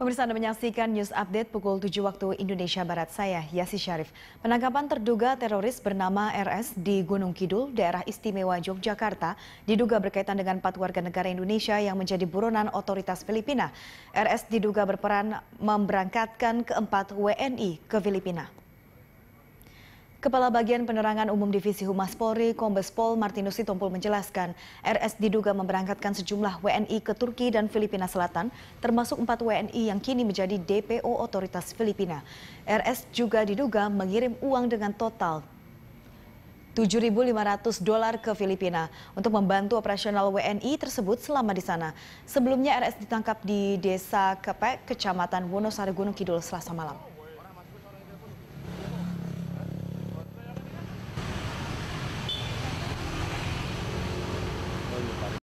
Pemirsa Anda menyaksikan news update pukul 7 waktu Indonesia Barat saya, Yasi Syarif. Penangkapan terduga teroris bernama RS di Gunung Kidul, daerah istimewa Yogyakarta, diduga berkaitan dengan empat warga negara Indonesia yang menjadi buronan otoritas Filipina. RS diduga berperan memberangkatkan keempat WNI ke Filipina. Kepala Bagian Penerangan Umum Divisi Humas Polri, Kombes Pol Martinus Sitompul menjelaskan, RS diduga memberangkatkan sejumlah WNI ke Turki dan Filipina Selatan, termasuk empat WNI yang kini menjadi DPO Otoritas Filipina. RS juga diduga mengirim uang dengan total 7.500 dolar ke Filipina untuk membantu operasional WNI tersebut selama di sana. Sebelumnya RS ditangkap di desa Kepek, kecamatan Wonosari Gunung Kidul selasa malam. করতে পারে